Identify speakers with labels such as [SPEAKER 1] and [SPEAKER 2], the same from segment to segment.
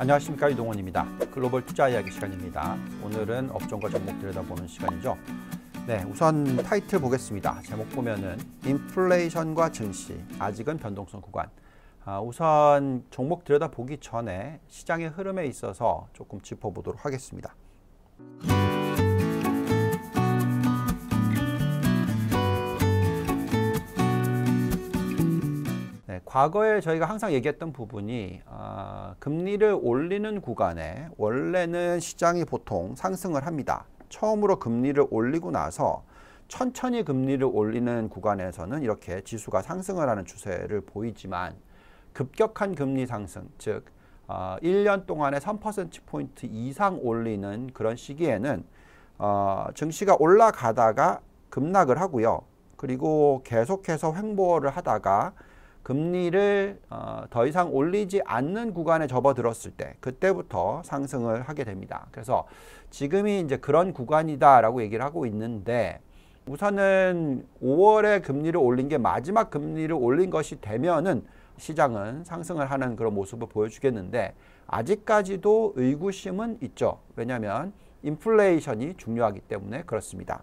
[SPEAKER 1] 안녕하십니까 이동원입니다. 글로벌 투자 이야기 시간입니다. 오늘은 업종과 종목 들여다보는 시간이죠. 네, 우선 타이틀 보겠습니다. 제목 보면은 인플레이션과 증시 아직은 변동성 구간. 아, 우선 종목 들여다보기 전에 시장의 흐름에 있어서 조금 짚어보도록 하겠습니다. 과거에 저희가 항상 얘기했던 부분이 아, 금리를 올리는 구간에 원래는 시장이 보통 상승을 합니다. 처음으로 금리를 올리고 나서 천천히 금리를 올리는 구간에서는 이렇게 지수가 상승을 하는 추세를 보이지만 급격한 금리 상승, 즉 어, 1년 동안에 3%포인트 이상 올리는 그런 시기에는 어, 증시가 올라가다가 급락을 하고요. 그리고 계속해서 횡보를 하다가 금리를 어, 더 이상 올리지 않는 구간에 접어들었을 때 그때부터 상승을 하게 됩니다. 그래서 지금이 이제 그런 구간이다라고 얘기를 하고 있는데 우선은 5월에 금리를 올린 게 마지막 금리를 올린 것이 되면은 시장은 상승을 하는 그런 모습을 보여주겠는데 아직까지도 의구심은 있죠. 왜냐하면 인플레이션이 중요하기 때문에 그렇습니다.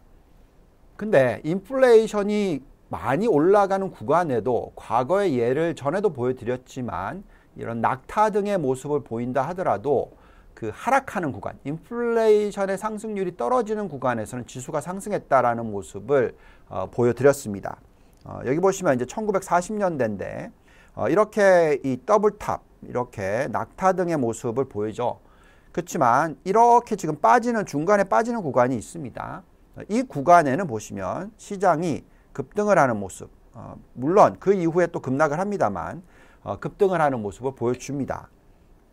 [SPEAKER 1] 근데 인플레이션이 많이 올라가는 구간에도 과거의 예를 전에도 보여드렸지만 이런 낙타 등의 모습을 보인다 하더라도 그 하락하는 구간, 인플레이션의 상승률이 떨어지는 구간에서는 지수가 상승했다라는 모습을 어, 보여드렸습니다. 어, 여기 보시면 이제 1940년대인데 어, 이렇게 이 더블탑, 이렇게 낙타 등의 모습을 보이죠. 그렇지만 이렇게 지금 빠지는 중간에 빠지는 구간이 있습니다. 이 구간에는 보시면 시장이 급등을 하는 모습 어, 물론 그 이후에 또 급락을 합니다만 어, 급등을 하는 모습을 보여줍니다.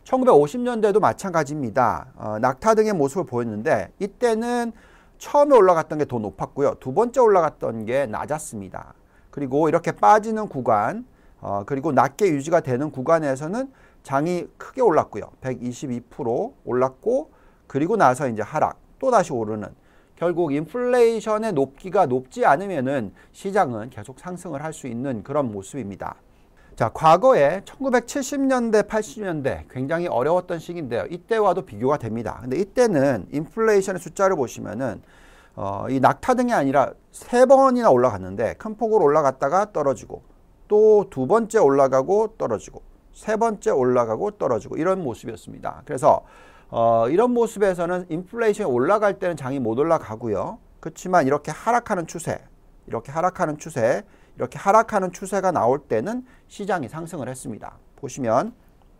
[SPEAKER 1] 1950년대도 마찬가지입니다. 어, 낙타 등의 모습을 보였는데 이때는 처음에 올라갔던 게 더 높았고요. 두 번째 올라갔던 게 낮았습니다. 그리고 이렇게 빠지는 구간 어, 그리고 낮게 유지가 되는 구간에서는 장이 크게 올랐고요. 122% 올랐고 그리고 나서 이제 하락 또 다시 오르는 결국 인플레이션의 높기가 높지 않으면은 시장은 계속 상승을 할 수 있는 그런 모습입니다. 자, 과거에 1970년대, 80년대 굉장히 어려웠던 시기인데요. 이때와도 비교가 됩니다. 근데 이때는 인플레이션의 숫자를 보시면은 어, 이 낙타 등이 아니라 세 번이나 올라갔는데 큰 폭으로 올라갔다가 떨어지고 또 두 번째 올라가고 떨어지고 세 번째 올라가고 떨어지고 이런 모습이었습니다. 그래서 어, 이런 모습에서는 인플레이션이 올라갈 때는 장이 못 올라가고요. 그렇지만 이렇게 하락하는 추세, 이렇게 하락하는 추세, 이렇게 하락하는 추세가 나올 때는 시장이 상승을 했습니다. 보시면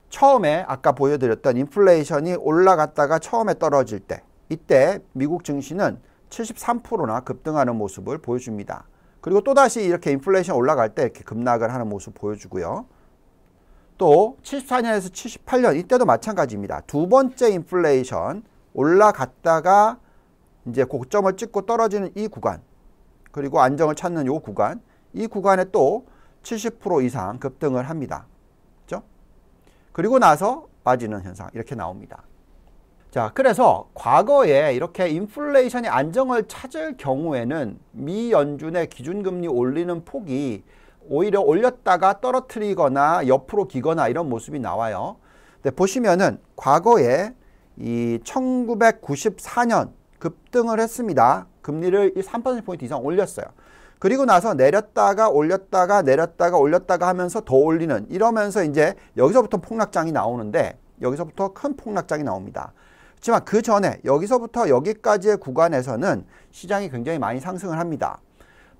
[SPEAKER 1] 처음에 아까 보여드렸던 인플레이션이 올라갔다가 처음에 떨어질 때 이때 미국 증시는 73%나 급등하는 모습을 보여줍니다. 그리고 또다시 이렇게 인플레이션 올라갈 때 이렇게 급락을 하는 모습 보여주고요. 또 74년에서 78년 이때도 마찬가지입니다. 두 번째 인플레이션 올라갔다가 이제 고점을 찍고 떨어지는 이 구간 그리고 안정을 찾는 이 구간 이 구간에 또 70% 이상 급등을 합니다. 그죠? 그리고 나서 빠지는 현상 이렇게 나옵니다. 자, 그래서 과거에 이렇게 인플레이션이 안정을 찾을 경우에는 미 연준의 기준금리 올리는 폭이 오히려 올렸다가 떨어뜨리거나 옆으로 기거나 이런 모습이 나와요. 근데 보시면은 과거에 이 1994년 급등을 했습니다. 금리를 3%포인트 이상 올렸어요. 그리고 나서 내렸다가 올렸다가 내렸다가 올렸다가 하면서 더 올리는 이러면서 이제 여기서부터 폭락장이 나오는데 여기서부터 큰 폭락장이 나옵니다. 그렇지만 그 전에 여기서부터 여기까지의 구간에서는 시장이 굉장히 많이 상승을 합니다.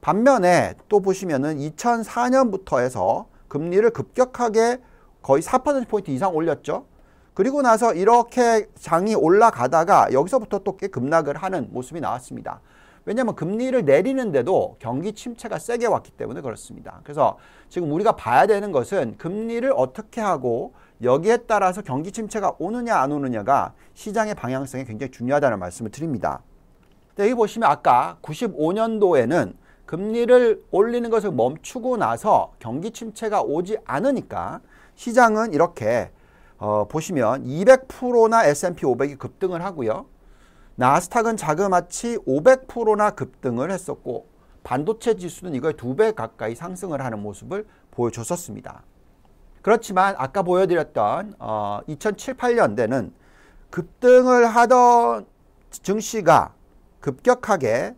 [SPEAKER 1] 반면에 또 보시면은 2004년부터 해서 금리를 급격하게 거의 4%포인트 이상 올렸죠. 그리고 나서 이렇게 장이 올라가다가 여기서부터 또 꽤 급락을 하는 모습이 나왔습니다. 왜냐하면 금리를 내리는데도 경기 침체가 세게 왔기 때문에 그렇습니다. 그래서 지금 우리가 봐야 되는 것은 금리를 어떻게 하고 여기에 따라서 경기 침체가 오느냐 안 오느냐가 시장의 방향성이 굉장히 중요하다는 말씀을 드립니다. 여기 보시면 아까 95년도에는 금리를 올리는 것을 멈추고 나서 경기 침체가 오지 않으니까 시장은 이렇게 어, 보시면 200%나 S&P 500이 급등을 하고요. 나스닥은 자그마치 500%나 급등을 했었고 반도체 지수는 이걸의두배 가까이 상승을 하는 모습을 보여줬었습니다. 그렇지만 아까 보여드렸던 어, 2007, 8년대는 급등을 하던 증시가 급격하게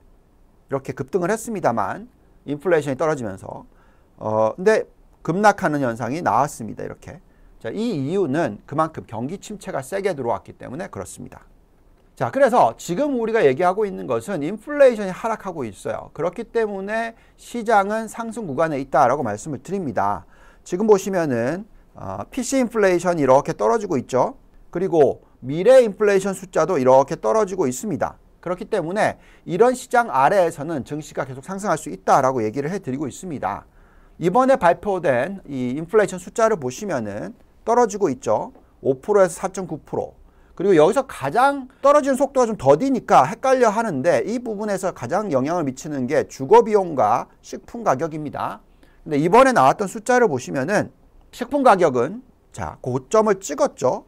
[SPEAKER 1] 이렇게 급등을 했습니다만 인플레이션이 떨어지면서 어 근데 급락하는 현상이 나왔습니다. 이렇게. 자, 이 이유는 그만큼 경기 침체가 세게 들어왔기 때문에 그렇습니다. 자, 그래서 지금 우리가 얘기하고 있는 것은 인플레이션이 하락하고 있어요. 그렇기 때문에 시장은 상승 구간에 있다라고 말씀을 드립니다. 지금 보시면은 어, PC 인플레이션 이렇게 떨어지고 있죠. 그리고 미래 인플레이션 숫자도 이렇게 떨어지고 있습니다. 그렇기 때문에 이런 시장 아래에서는 증시가 계속 상승할 수 있다라고 얘기를 해드리고 있습니다. 이번에 발표된 이 인플레이션 숫자를 보시면은 떨어지고 있죠. 5%에서 4.9%. 그리고 여기서 가장 떨어지는 속도가 좀 더디니까 헷갈려 하는데 이 부분에서 가장 영향을 미치는 게 주거 비용과 식품 가격입니다. 근데 이번에 나왔던 숫자를 보시면은 식품 가격은 자, 고점을 찍었죠.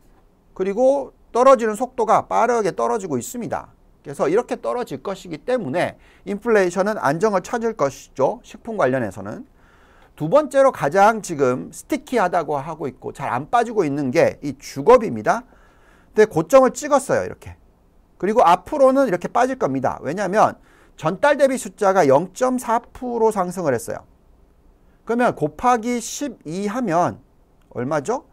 [SPEAKER 1] 그리고 떨어지는 속도가 빠르게 떨어지고 있습니다. 그래서 이렇게 떨어질 것이기 때문에 인플레이션은 안정을 찾을 것이죠. 식품 관련해서는. 두 번째로 가장 지금 스티키하다고 하고 있고 잘 안 빠지고 있는 게 이 주거비입니다. 근데 고점을 찍었어요. 이렇게. 그리고 앞으로는 이렇게 빠질 겁니다. 왜냐하면 전달 대비 숫자가 0.4% 상승을 했어요. 그러면 곱하기 12 하면 얼마죠?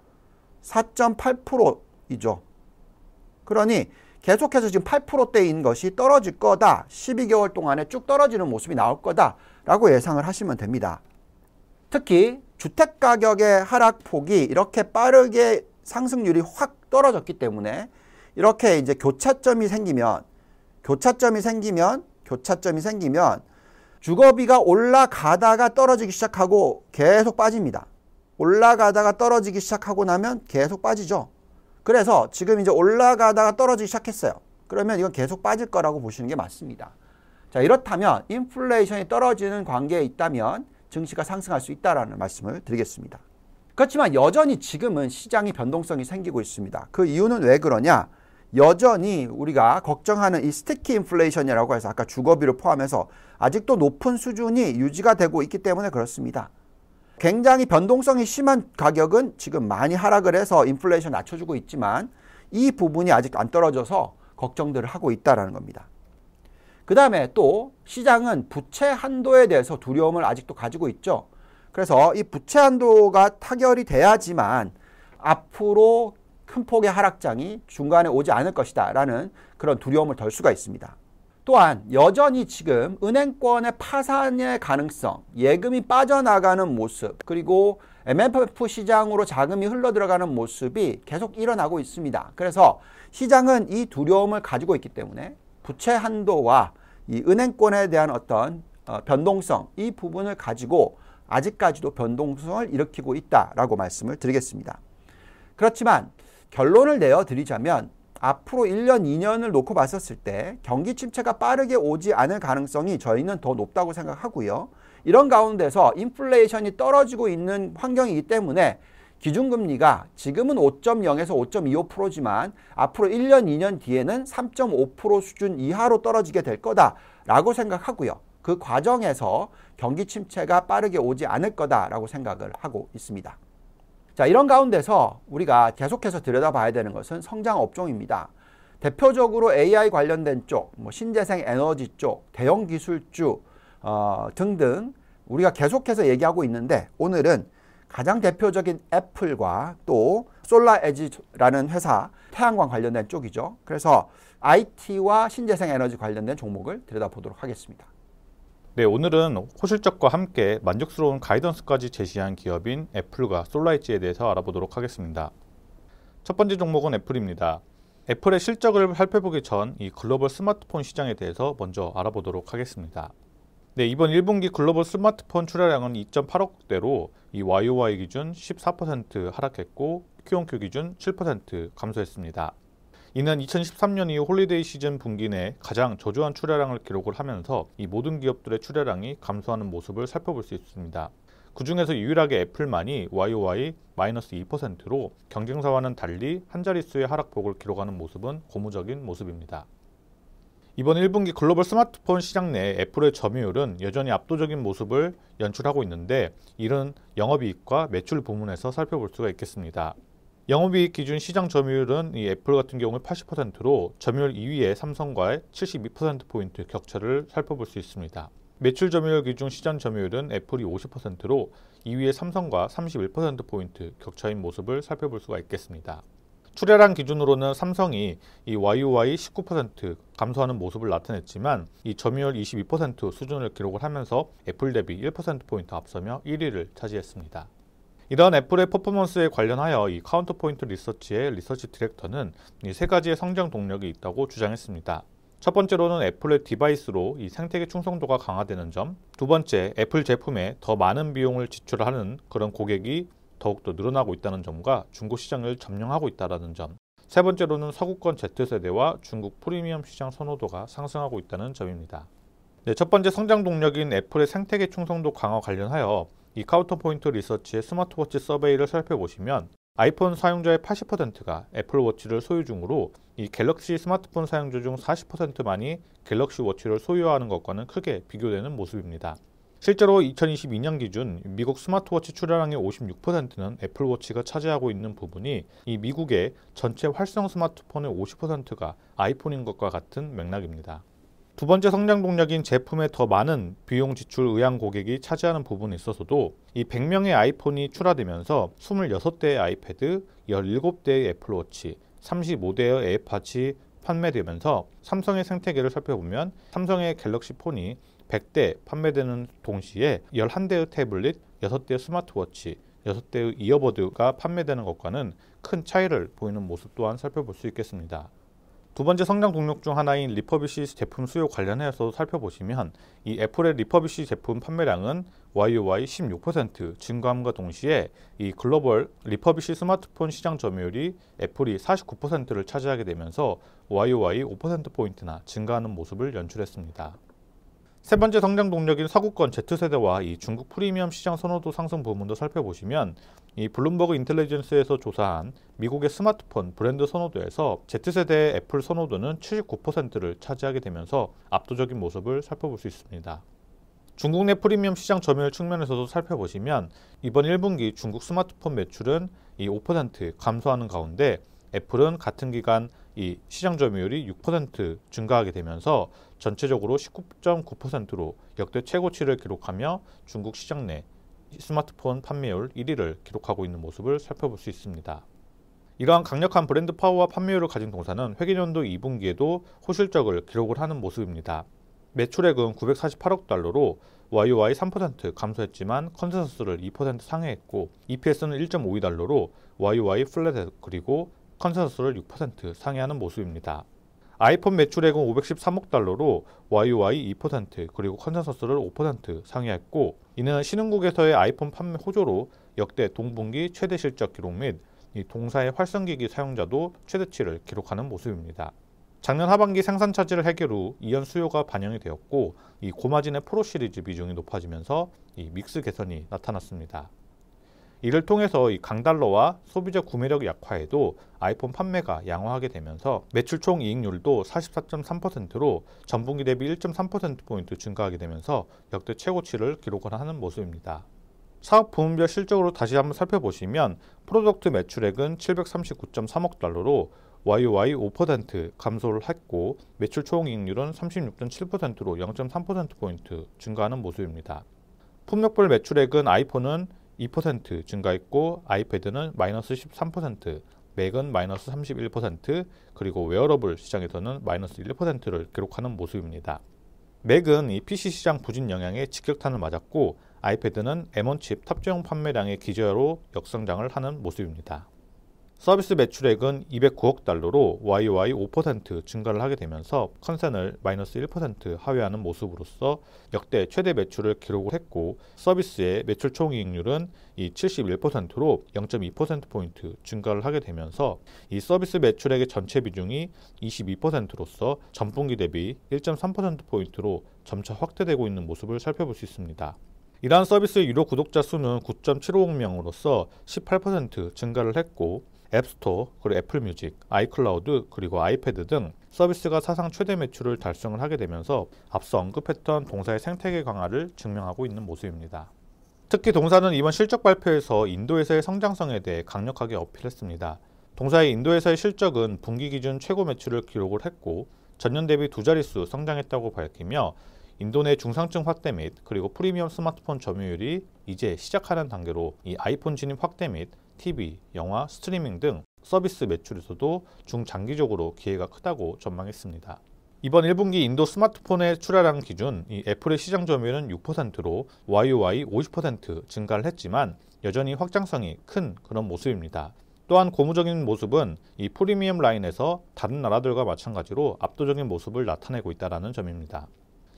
[SPEAKER 1] 4.8%이죠. 그러니 계속해서 지금 8%대인 것이 떨어질 거다. 12개월 동안에 쭉 떨어지는 모습이 나올 거다라고 예상을 하시면 됩니다. 특히 주택 가격의 하락폭이 이렇게 빠르게 상승률이 확 떨어졌기 때문에 이렇게 이제 교차점이 생기면 교차점이 생기면 교차점이 생기면 주거비가 올라가다가 떨어지기 시작하고 계속 빠집니다. 올라가다가 떨어지기 시작하고 나면 계속 빠지죠. 그래서 지금 이제 올라가다가 떨어지기 시작했어요. 그러면 이건 계속 빠질 거라고 보시는 게 맞습니다. 자, 이렇다면 인플레이션이 떨어지는 관계에 있다면 증시가 상승할 수 있다라는 말씀을 드리겠습니다. 그렇지만 여전히 지금은 시장이 변동성이 생기고 있습니다. 그 이유는 왜 그러냐? 여전히 우리가 걱정하는 이 스티키 인플레이션이라고 해서 아까 주거비를 포함해서 아직도 높은 수준이 유지가 되고 있기 때문에 그렇습니다. 굉장히 변동성이 심한 가격은 지금 많이 하락을 해서 인플레이션 낮춰주고 있지만 이 부분이 아직 안 떨어져서 걱정들을 하고 있다라는 겁니다. 그 다음에 또 시장은 부채 한도에 대해서 두려움을 아직도 가지고 있죠. 그래서 이 부채 한도가 타결이 돼야지만 앞으로 큰 폭의 하락장이 중간에 오지 않을 것이다 라는 그런 두려움을 덜 수가 있습니다. 또한 여전히 지금 은행권의 파산의 가능성, 예금이 빠져나가는 모습, 그리고 MMF 시장으로 자금이 흘러들어가는 모습이 계속 일어나고 있습니다. 그래서 시장은 이 두려움을 가지고 있기 때문에 부채 한도와 이 은행권에 대한 어떤 어, 변동성, 이 부분을 가지고 아직까지도 변동성을 일으키고 있다라고 말씀을 드리겠습니다. 그렇지만 결론을 내어 드리자면 앞으로 1년, 2년을 놓고 봤었을 때 경기 침체가 빠르게 오지 않을 가능성이 저희는 더 높다고 생각하고요. 이런 가운데서 인플레이션이 떨어지고 있는 환경이기 때문에 기준금리가 지금은 5.0에서 5.25%지만 앞으로 1년, 2년 뒤에는 3.5% 수준 이하로 떨어지게 될 거다라고 생각하고요. 그 과정에서 경기 침체가 빠르게 오지 않을 거다라고 생각을 하고 있습니다. 자, 이런 가운데서 우리가 계속해서 들여다봐야 되는 것은 성장 업종입니다. 대표적으로 AI 관련된 쪽, 뭐 신재생 에너지 쪽, 대형 기술주 어, 등등 우리가 계속해서 얘기하고 있는데 오늘은 가장 대표적인 애플과 또 솔라에지라는 회사 태양광 관련된 쪽이죠. 그래서 IT와 신재생 에너지 관련된 종목을
[SPEAKER 2] 들여다보도록 하겠습니다. 네, 오늘은 호실적과 함께 만족스러운 가이던스까지 제시한 기업인 애플과 솔라이지에 대해서 알아보도록 하겠습니다. 첫 번째 종목은 애플입니다. 애플의 실적을 살펴보기 전 이 글로벌 스마트폰 시장에 대해서 먼저 알아보도록 하겠습니다. 네, 이번 1분기 글로벌 스마트폰 출하량은 2.8억대로 이 YOY 기준 14% 하락했고 QOQ 기준 7% 감소했습니다. 이는 2013년 이후 홀리데이 시즌 분기 내 가장 저조한 출하량을 기록을 하면서 이 모든 기업들의 출하량이 감소하는 모습을 살펴볼 수 있습니다. 그 중에서 유일하게 애플만이 YOY 마이너스 2%로 경쟁사와는 달리 한 자릿수의 하락폭을 기록하는 모습은 고무적인 모습입니다. 이번 1분기 글로벌 스마트폰 시장 내 애플의 점유율은 여전히 압도적인 모습을 연출하고 있는데 이는 영업이익과 매출 부문에서 살펴볼 수가 있겠습니다. 영업이익 기준 시장 점유율은 이 애플 같은 경우에 80%로 점유율 2위의 삼성과의 72%포인트 격차를 살펴볼 수 있습니다. 매출 점유율 기준 시장 점유율은 애플이 50%로 2위의 삼성과 31%포인트 격차인 모습을 살펴볼 수가 있겠습니다. 출하량 기준으로는 삼성이 이 YOY 19% 감소하는 모습을 나타냈지만 이 점유율 22% 수준을 기록을 하면서 애플 대비 1%포인트 앞서며 1위를 차지했습니다. 이러한 애플의 퍼포먼스에 관련하여 이 카운터포인트 리서치의 리서치 디렉터는 이 세 가지의 성장 동력이 있다고 주장했습니다. 첫 번째로는 애플의 디바이스로 이 생태계 충성도가 강화되는 점, 두 번째 애플 제품에 더 많은 비용을 지출하는 그런 고객이 더욱더 늘어나고 있다는 점과 중고 시장을 점령하고 있다는 점, 세 번째로는 서구권 Z세대와 중국 프리미엄 시장 선호도가 상승하고 있다는 점입니다. 네, 첫 번째 성장 동력인 애플의 생태계 충성도 강화 관련하여 이 카운터포인트 리서치의 스마트워치 서베이를 살펴보시면 아이폰 사용자의 80%가 애플워치를 소유 중으로 이 갤럭시 스마트폰 사용자 중 40%만이 갤럭시 워치를 소유하는 것과는 크게 비교되는 모습입니다. 실제로 2022년 기준 미국 스마트워치 출하량의 56%는 애플워치가 차지하고 있는 부분이 이 미국의 전체 활성 스마트폰의 50%가 아이폰인 것과 같은 맥락입니다. 두 번째 성장 동력인 제품에 더 많은 비용 지출 의향 고객이 차지하는 부분에 있어서도 이 100명의 아이폰이 출하되면서 26대의 아이패드, 17대의 애플워치, 35대의 에어팟이 판매되면서 삼성의 생태계를 살펴보면 삼성의 갤럭시 폰이 100대 판매되는 동시에 11대의 태블릿, 6대의 스마트워치, 6대의 이어버드가 판매되는 것과는 큰 차이를 보이는 모습 또한 살펴볼 수 있겠습니다. 두 번째 성장 동력 중 하나인 리퍼비시 제품 수요 관련해서 살펴보시면 이 애플의 리퍼비시 제품 판매량은 YOY 16%증가함과 동시에 이 글로벌 리퍼비시 스마트폰 시장 점유율이 애플이 49%를 차지하게 되면서 YOY 5%포인트나 증가하는 모습을 연출했습니다. 세 번째 성장 동력인 서구권 Z세대와 이 중국 프리미엄 시장 선호도 상승 부분도 살펴보시면 이 블룸버그 인텔리전스에서 조사한 미국의 스마트폰 브랜드 선호도에서 Z세대의 애플 선호도는 79%를 차지하게 되면서 압도적인 모습을 살펴볼 수 있습니다. 중국 내 프리미엄 시장 점유율 측면에서도 살펴보시면 이번 1분기 중국 스마트폰 매출은 이 5% 감소하는 가운데 애플은 같은 기간 이 시장 점유율이 6% 증가하게 되면서 전체적으로 19.9%로 역대 최고치를 기록하며 중국 시장 내 스마트폰 판매율 1위를 기록하고 있는 모습을 살펴볼 수 있습니다. 이러한 강력한 브랜드 파워와 판매율을 가진 동사는 회계년도 2분기에도 호실적을 기록을 하는 모습입니다. 매출액은 948억 달러로 YOY 3% 감소했지만 컨센서스를 2% 상회했고 EPS는 1.52달러로 YOY 플랫 그리고 컨센서스를 6% 상회하는 모습입니다. 아이폰 매출액은 513억 달러로 YOY 2% 그리고 컨센서스를 5% 상회했고 이는 신흥국에서의 아이폰 판매 호조로 역대 동분기 최대 실적 기록 및 이 동사의 활성기기 사용자도 최대치를 기록하는 모습입니다. 작년 하반기 생산 차질을 해결 후 이연 수요가 반영이 되었고 이 고마진의 프로 시리즈 비중이 높아지면서 이 믹스 개선이 나타났습니다. 이를 통해서 이 강달러와 소비자 구매력 약화에도 아이폰 판매가 양호하게 되면서 매출 총 이익률도 44.3%로 전분기 대비 1.3%포인트 증가하게 되면서 역대 최고치를 기록 하는 모습입니다. 사업 부문별 실적으로 다시 한번 살펴보시면 프로덕트 매출액은 739.3억 달러로 YOY 5% 감소를 했고 매출 총이익률은 36.7%로 0.3%포인트 증가하는 모습입니다. 품목별 매출액은 아이폰은 2% 증가했고 아이패드는 마이너스 13%, 맥은 마이너스 31% 그리고 웨어러블 시장에서는 마이너스 1%를 기록하는 모습입니다. 맥은 이 PC 시장 부진 영향에 직격탄을 맞았고 아이패드는 M1 칩 탑재용 판매량의 기저로 역성장을 하는 모습입니다. 서비스 매출액은 209억 달러로 YY 5% 증가를 하게 되면서 컨센을 마이너스 1% 하회하는 모습으로써 역대 최대 매출을 기록했고 을 서비스의 매출 총이익률은 이 71%로 0.2%포인트 증가를 하게 되면서 이 서비스 매출액의 전체 비중이 22%로서 전분기 대비 1.3%포인트로 점차 확대되고 있는 모습을 살펴볼 수 있습니다. 이러한 서비스 의 유료 구독자 수는 9.75억 명으로서 18% 증가를 했고 앱스토어, 그리고 애플 뮤직, 아이클라우드, 그리고 아이패드 등 서비스가 사상 최대 매출을 달성을 하게 되면서 앞서 언급했던 동사의 생태계 강화를 증명하고 있는 모습입니다. 특히 동사는 이번 실적 발표에서 인도에서의 성장성에 대해 강력하게 어필했습니다. 동사의 인도에서의 실적은 분기 기준 최고 매출을 기록을 했고 전년 대비 두 자릿수 성장했다고 밝히며 인도 내 중상층 확대 및 그리고 프리미엄 스마트폰 점유율이 이제 시작하는 단계로 이 아이폰 진입 확대 및 TV, 영화, 스트리밍 등 서비스 매출에서도 중장기적으로 기회가 크다고 전망했습니다. 이번 1분기 인도 스마트폰에 출하량 기준 이 애플의 시장 점유율은 6%로 YOY 50% 증가를 했지만 여전히 확장성이 큰 그런 모습입니다. 또한 고무적인 모습은 이 프리미엄 라인에서 다른 나라들과 마찬가지로 압도적인 모습을 나타내고 있다는 점입니다.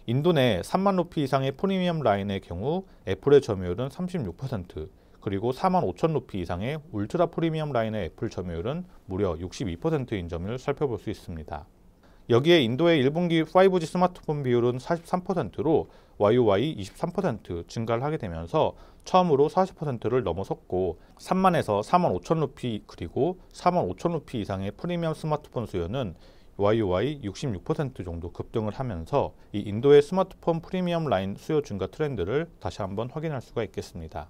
[SPEAKER 2] 인도 내 3만 루피 이상의 프리미엄 라인의 경우 애플의 점유율은 36%, 그리고 4만 5천 루피 이상의 울트라 프리미엄 라인의 애플 점유율은 무려 62%인 점을 살펴볼 수 있습니다. 여기에 인도의 1분기 5G 스마트폰 비율은 43%로 YOY 23% 증가를 하게 되면서 처음으로 40%를 넘어섰고 3만에서 4만 5천 루피 그리고 4만 5천 루피 이상의 프리미엄 스마트폰 수요는 YOY 66% 정도 급등을 하면서 이 인도의 스마트폰 프리미엄 라인 수요 증가 트렌드를 다시 한번 확인할 수가 있겠습니다.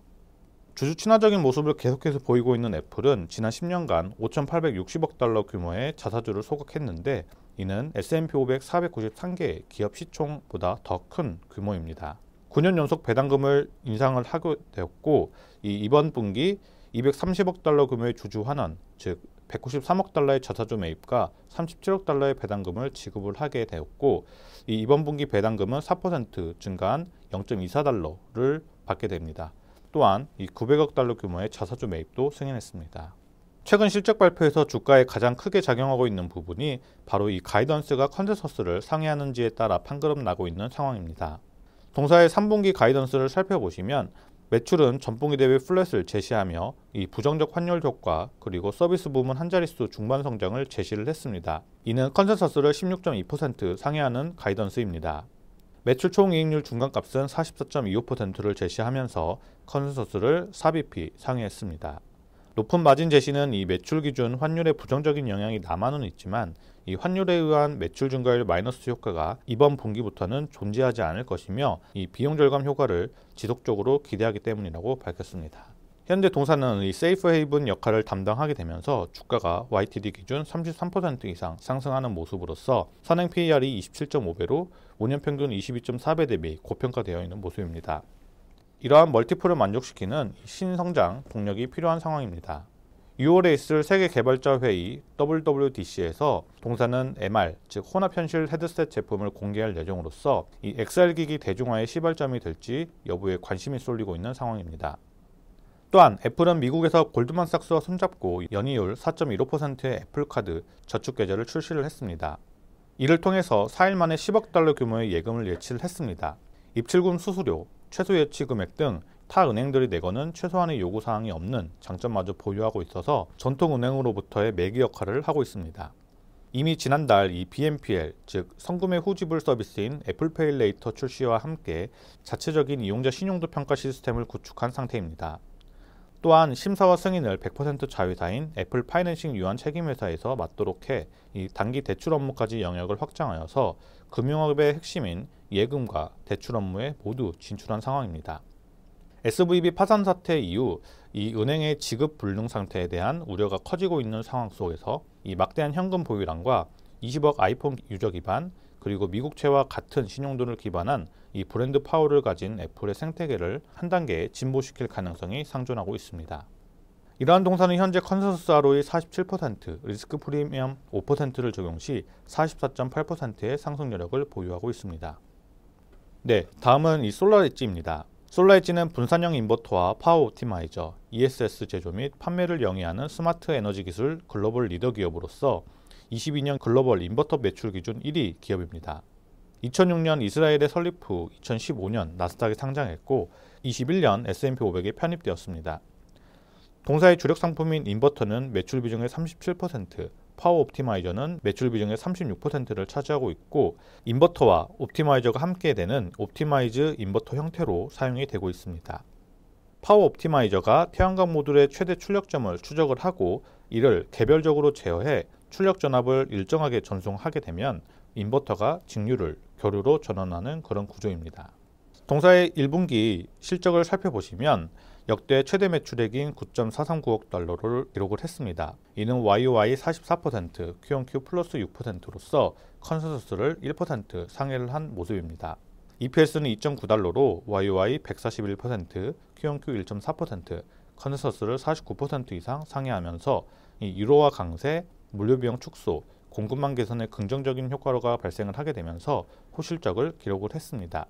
[SPEAKER 2] 주주 친화적인 모습을 계속해서 보이고 있는 애플은 지난 10년간 5,860억 달러 규모의 자사주를 소각했는데 이는 S&P 500 493개의 기업 시총보다 더 큰 규모입니다. 9년 연속 배당금을 인상을 하게 되었고 이 이번 분기 230억 달러 규모의 주주 환원, 즉 193억 달러의 자사주 매입과 37억 달러의 배당금을 지급을 하게 되었고 이 이번 분기 배당금은 4% 증가한 0.24달러를 받게 됩니다. 또한 이 900억 달러 규모의 자사주 매입도 승인했습니다. 최근 실적 발표에서 주가에 가장 크게 작용하고 있는 부분이 바로 이 가이던스가 컨센서스를 상회하는지에 따라 판그름 나고 있는 상황입니다. 동사의 3분기 가이던스를 살펴보시면 매출은 전분기 대비 플랫을 제시하며 이 부정적 환율 효과 그리고 서비스 부문 한자릿수 중반 성장을 제시를 했습니다. 이는 컨센서스를 16.2% 상회하는 가이던스입니다. 매출 총이익률 중간값은 44.25%를 제시하면서 컨센서스를 삽입히 상회했습니다. 높은 마진 제시는 이 매출 기준 환율의 부정적인 영향이 남아는 있지만 이 환율에 의한 매출 증가율 마이너스 효과가 이번 분기부터는 존재하지 않을 것이며 이 비용 절감 효과를 지속적으로 기대하기 때문이라고 밝혔습니다. 현재 동사는 이 세이프 헤이븐 역할을 담당하게 되면서 주가가 YTD 기준 33% 이상 상승하는 모습으로서 선행 PER이 27.5배로 5년 평균 22.4배 대비 고평가되어 있는 모습입니다. 이러한 멀티플을 만족시키는 신성장 동력이 필요한 상황입니다. 6월에 있을 세계 개발자 회의 WWDC에서 동사는 MR 즉 혼합 현실 헤드셋 제품을 공개할 예정으로서 이 XR 기기 대중화의 시발점이 될지 여부에 관심이 쏠리고 있는 상황입니다. 또한 애플은 미국에서 골드만삭스와 손잡고 연이율 4.15%의 애플카드 저축계좌를 출시를 했습니다. 이를 통해서 4일 만에 10억 달러 규모의 예금을 예치를 했습니다. 입출금 수수료, 최소 예치 금액 등 타 은행들이 내거는 최소한의 요구 사항이 없는 장점마저 보유하고 있어서 전통 은행으로부터의 매기 역할을 하고 있습니다. 이미 지난달 이 BNPL 즉 성금의 후지불 서비스인 애플페이 레이터 출시와 함께 자체적인 이용자 신용도 평가 시스템을 구축한 상태입니다. 또한 심사와 승인을 100% 자회사인 애플 파이낸싱 유한 책임회사에서 맡도록 해 단기 대출 업무까지 영역을 확장하여서 금융업의 핵심인 예금과 대출 업무에 모두 진출한 상황입니다. SVB 파산 사태 이후 이 은행의 지급 불능 상태에 대한 우려가 커지고 있는 상황 속에서 이 막대한 현금 보유량과 20억 아이폰 유저 기반 그리고 미국채와 같은 신용돈을 기반한 이 브랜드 파워를 가진 애플의 생태계를 한 단계 진보시킬 가능성이 상존하고 있습니다. 이러한 동사는 현재 컨센서스 ROE 47%, 리스크 프리미엄 5%를 적용 시 44.8%의 상승 여력을 보유하고 있습니다. 네, 다음은 이 솔라엣지입니다. 솔라엣지는 분산형 인버터와 파워 옵티마이저, ESS 제조 및 판매를 영위하는 스마트 에너지 기술 글로벌 리더 기업으로서 22년 글로벌 인버터 매출 기준 1위 기업입니다. 2006년 이스라엘의 설립 후 2015년 나스닥에 상장했고 21년 S&P 500에 편입되었습니다. 동사의 주력 상품인 인버터는 매출 비중의 37%, 파워 옵티마이저는 매출 비중의 36%를 차지하고 있고 인버터와 옵티마이저가 함께 되는 옵티마이즈 인버터 형태로 사용이 되고 있습니다. 파워 옵티마이저가 태양광 모듈의 최대 출력점을 추적을 하고 이를 개별적으로 제어해 출력 전압을 일정하게 전송하게 되면 인버터가 직류를 교류로 전환하는 그런 구조입니다. 동사의 1분기 실적을 살펴보시면 역대 최대 매출액인 9.439억 달러를 기록을 했습니다. 이는 YOY 44%, QOQ 플러스 6%로서 컨센서스를 1% 상회를 한 모습입니다. EPS는 2.9달러로 YOY 141%, QOQ 1.4%, 컨센서스를 49% 이상 상회하면서 유로화 강세, 물류 비용 축소, 공급망 개선의 긍정적인 효과가 발생을 하게 되면서 호실적을 기록을 했습니다.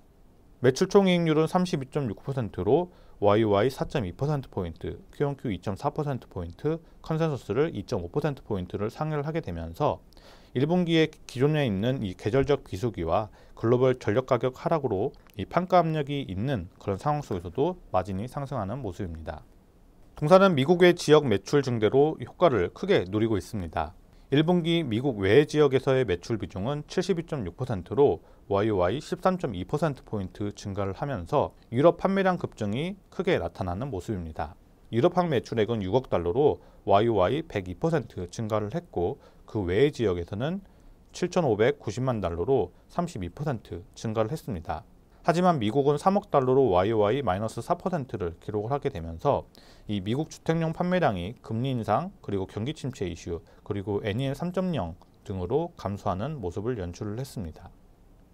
[SPEAKER 2] 매출 총이익률은 32.6%로 YY 4.2%포인트, QQ 2.4%포인트, 컨센서스를 2.5%포인트를 상회를 하게 되면서 1분기에 기존에 있는 이 계절적 비수기와 글로벌 전력 가격 하락으로 이 판가 압력이 있는 그런 상황 속에서도 마진이 상승하는 모습입니다. 동사는 미국의 지역 매출 증대로 효과를 크게 누리고 있습니다. 1분기 미국 외 지역에서의 매출 비중은 72.6%로 YOY 13.2%포인트 증가를 하면서 유럽 판매량 급증이 크게 나타나는 모습입니다. 유럽항 매출액은 6억 달러로 YOY 102% 증가를 했고 그 외의 지역에서는 7,590만 달러로 32% 증가를 했습니다. 하지만 미국은 3억 달러로 YOY 마이너스 4%를 기록을 하게 되면서 이 미국 주택용 판매량이 금리 인상 그리고 경기 침체 이슈 그리고 NEL 3.0 등으로 감소하는 모습을 연출을 했습니다.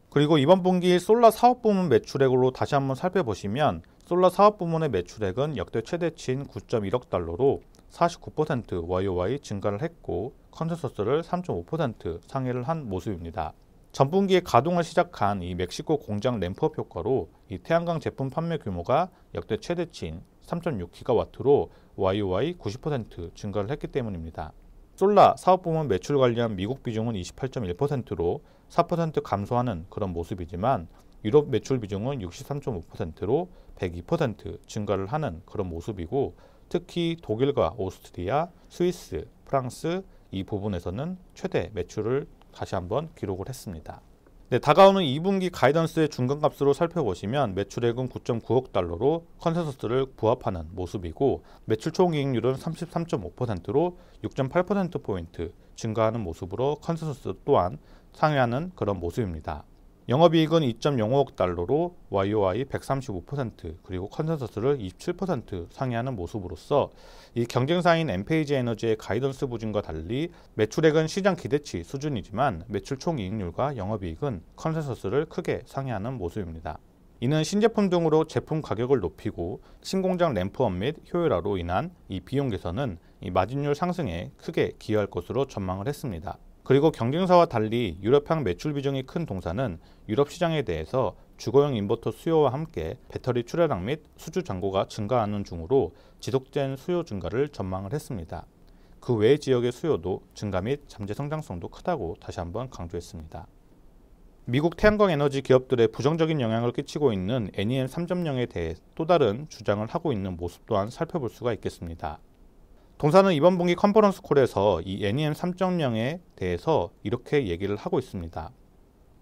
[SPEAKER 2] 그리고 이번 분기 솔라 사업 부문 매출액으로 다시 한번 살펴보시면 솔라 사업 부문의 매출액은 역대 최대치인 9.1억 달러로 49% YOY 증가를 했고 컨센서스를 3.5% 상회를 한 모습입니다. 전분기에 가동을 시작한 이 멕시코 공장 램프업 효과로 이 태양광 제품 판매 규모가 역대 최대치인 3.6기가와트로 YOY 90% 증가를 했기 때문입니다. 솔라 사업 부문 매출 관련 미국 비중은 28.1%로 4% 감소하는 그런 모습이지만 유럽 매출 비중은 63.5%로 102% 증가를 하는 그런 모습이고 특히 독일과 오스트리아, 스위스, 프랑스 이 부분에서는 최대 매출을 다시 한번 기록을 했습니다. 네, 다가오는 2분기 가이던스의 중간값으로 살펴보시면 매출액은 9.9억 달러로 컨센서스를 부합하는 모습이고 매출 총이익률은 33.5%로 6.8%포인트 증가하는 모습으로 컨센서스 또한 상회하는 그런 모습입니다. 영업이익은 2.05억 달러로 YOY 135% 그리고 컨센서스를 27% 상회하는 모습으로써이 경쟁사인 엠페이지 에너지의 가이던스 부진과 달리 매출액은 시장 기대치 수준이지만 매출 총이익률과 영업이익은 컨센서스를 크게 상회하는 모습입니다. 이는 신제품 등으로 제품 가격을 높이고 신공장 램프업 및 효율화로 인한 이 비용 개선은 이 마진율 상승에 크게 기여할 것으로 전망을 했습니다. 그리고 경쟁사와 달리 유럽향 매출 비중이 큰 동사는 유럽 시장에 대해서 주거용 인버터 수요와 함께 배터리 출하량 및 수주 잔고가 증가하는 중으로 지속된 수요 증가를 전망을 했습니다. 그 외 지역의 수요도 증가 및 잠재 성장성도 크다고 다시 한번 강조했습니다. 미국 태양광 에너지 기업들의 부정적인 영향을 끼치고 있는 NEM 3.0에 대해 또 다른 주장을 하고 있는 모습 또한 살펴볼 수가 있겠습니다. 동사는 이번 분기 컨퍼런스 콜에서 이 NEM 3.0에 대해서 이렇게 얘기를 하고 있습니다.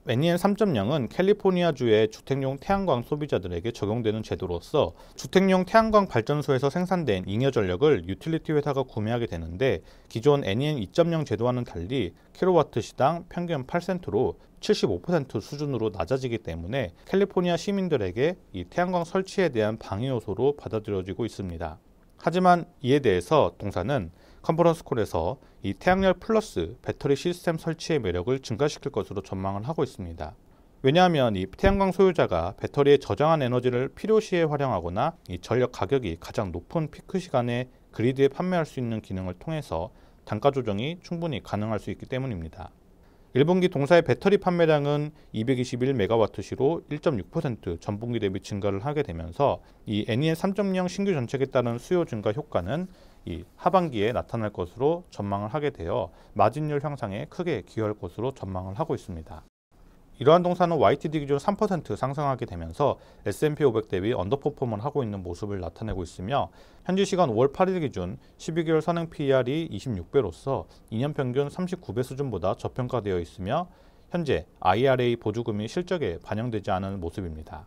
[SPEAKER 2] NEM 3.0은 캘리포니아주의 주택용 태양광 소비자들에게 적용되는 제도로서 주택용 태양광 발전소에서 생산된 잉여 전력을 유틸리티 회사가 구매하게 되는데 기존 NEM 2.0 제도와는 달리 킬로와트 시당 평균 8센트로 75% 수준으로 낮아지기 때문에 캘리포니아 시민들에게 이 태양광 설치에 대한 방해 요소로 받아들여지고 있습니다. 하지만 이에 대해서 동사는 컨퍼런스 콜에서 이 태양열 플러스 배터리 시스템 설치의 매력을 증가시킬 것으로 전망을 하고 있습니다. 왜냐하면 이 태양광 소유자가 배터리에 저장한 에너지를 필요시에 활용하거나 이 전력 가격이 가장 높은 피크 시간에 그리드에 판매할 수 있는 기능을 통해서 단가 조정이 충분히 가능할 수 있기 때문입니다. 1분기 동사의 배터리 판매량은 221메가와트시로 1.6% 전분기 대비 증가를 하게 되면서 이 NEN 3.0 신규 전책에 따른 수요 증가 효과는 이 하반기에 나타날 것으로 전망을 하게 되어 마진율 향상에 크게 기여할 것으로 전망을 하고 있습니다. 이러한 동사는 YTD 기준 3% 상승하게 되면서 S&P 500 대비 언더퍼폼을 하고 있는 모습을 나타내고 있으며 현지 시간 5월 8일 기준 12개월 선행 PER이 26배로서 2년 평균 39배 수준보다 저평가되어 있으며 현재 IRA 보조금이 실적에 반영되지 않은 모습입니다.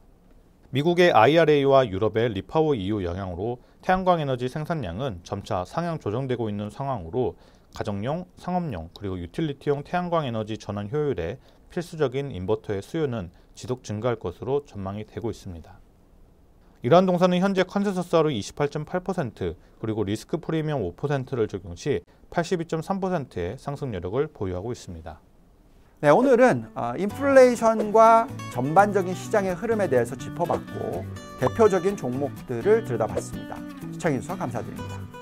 [SPEAKER 2] 미국의 IRA와 유럽의 리파워 EU 영향으로 태양광 에너지 생산량은 점차 상향 조정되고 있는 상황으로 가정용, 상업용, 그리고 유틸리티용 태양광 에너지 전환 효율에 필수적인 인버터의 수요는 지속 증가할 것으로 전망이 되고 있습니다. 이러한 동사는 현재 컨센서스로28.8% 그리고 리스크 프리미엄 5%를 적용 시 82.3%의 상승 여력을 보유하고 있습니다. 네, 오늘은 어, 인플레이션과 전반적인
[SPEAKER 1] 시장의 흐름에 대해서 짚어봤고 대표적인 종목들을 들여다봤습니다.
[SPEAKER 2] 시청해주셔서 감사드립니다.